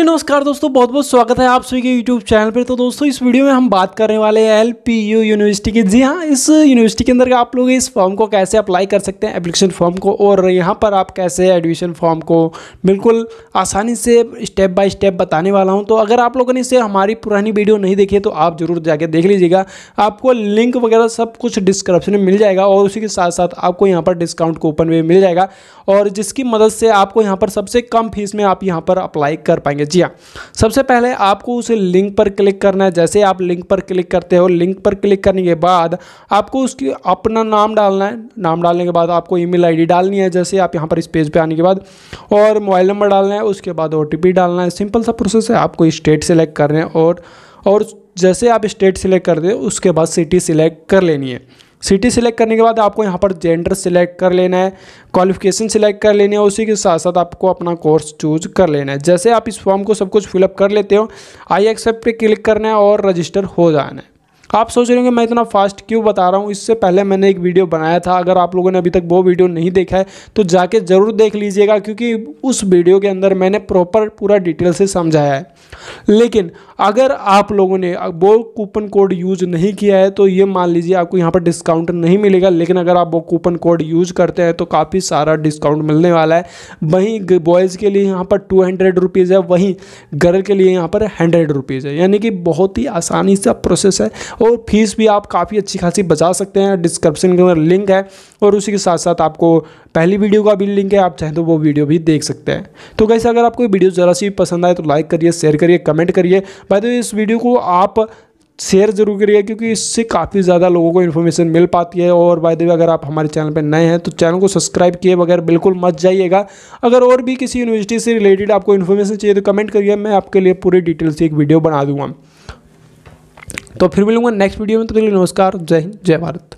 नमस्कार दोस्तों बहुत बहुत स्वागत है आप सभी के यूट्यूब चैनल पर तो दोस्तों इस वीडियो में हम बात करने वाले हैं एल पी यू यूनिवर्सिटी की जी हाँ इस यूनिवर्सिटी के अंदर आप लोग इस फॉर्म को कैसे अप्लाई कर सकते हैं एप्लीकेशन फॉर्म को और यहाँ पर आप कैसे एडमिशन फॉर्म को बिल्कुल आसानी से स्टेप बाय स्टेप बताने वाला हूँ तो अगर आप लोगों ने इसे हमारी पुरानी वीडियो नहीं देखी तो आप ज़रूर जाके देख लीजिएगा आपको लिंक वगैरह सब कुछ डिस्क्रिप्शन में मिल जाएगा और उसी के साथ साथ आपको यहाँ पर डिस्काउंट कूपन भी मिल जाएगा और जिसकी मदद से आपको यहाँ पर सबसे कम फीस में आप यहाँ पर अप्लाई कर पाएंगे जी हाँ सबसे पहले आपको उस लिंक पर क्लिक करना है जैसे आप लिंक पर क्लिक करते हो लिंक पर क्लिक करने के बाद आपको उसकी अपना नाम डालना है नाम डालने के बाद आपको ईमेल आईडी डालनी है जैसे आप यहाँ पर इस पेज पर पे आने के बाद और मोबाइल नंबर डालना है उसके बाद ओ डालना है सिंपल सा प्रोसेस है आपको स्टेट सेलेक्ट करना है और और जैसे आप स्टेट सिलेक्ट कर दे उसके बाद सिटी सिलेक्ट कर लेनी है सिटी सिलेक्ट करने के बाद आपको यहाँ पर जेंडर सिलेक्ट कर लेना है क्वालिफिकेशन सिलेक्ट कर लेनी है उसी के साथ साथ आपको अपना कोर्स चूज कर लेना है जैसे आप इस फॉर्म को सब कुछ फिलअप कर लेते हो आई एक्सेप्ट पे क्लिक करना है और रजिस्टर हो जाना है आप सोच रहे होंगे मैं इतना फास्ट क्यों बता रहा हूँ इससे पहले मैंने एक वीडियो बनाया था अगर आप लोगों ने अभी तक वो वीडियो नहीं देखा है तो जाके ज़रूर देख लीजिएगा क्योंकि उस वीडियो के अंदर मैंने प्रॉपर पूरा डिटेल से समझाया है लेकिन अगर आप लोगों ने वो कूपन कोड यूज नहीं किया है तो ये मान लीजिए आपको यहाँ पर डिस्काउंट नहीं मिलेगा लेकिन अगर आप वो कूपन कोड यूज करते हैं तो काफ़ी सारा डिस्काउंट मिलने वाला है वहीं बॉयज़ के लिए यहाँ पर टू हंड्रेड रुपीज़ है वहीं गर्ल के लिए यहाँ पर हंड्रेड रुपीज़ है यानी कि बहुत ही आसानी सा प्रोसेस है और फीस भी आप काफ़ी अच्छी खासी बचा सकते हैं डिस्क्रिप्शन के अंदर लिंक है और उसी के साथ साथ आपको पहली वीडियो का भी लिंक है आप चाहें तो वो वीडियो भी देख सकते हैं तो कैसे अगर आपको वीडियो ज़रा सी पसंद आए तो लाइक करिए शेयर करिए कमेंट करिए बाय तो इस वीडियो को आप शेयर जरूर करिए क्योंकि इससे काफ़ी ज़्यादा लोगों को इन्फॉर्मेशन मिल पाती है और बाय द वे अगर आप हमारे चैनल पर नए हैं तो चैनल को सब्सक्राइब किए बगैर बिल्कुल मत जाइएगा अगर और भी किसी यूनिवर्सिटी से रिलेटेड आपको इन्फॉर्मेशन चाहिए तो कमेंट करिए मैं आपके लिए पूरी डिटेल से एक वीडियो बना दूंगा तो फिर मिलूंगा नेक्स्ट वीडियो में तो नमस्कार जय हिंद जय भारत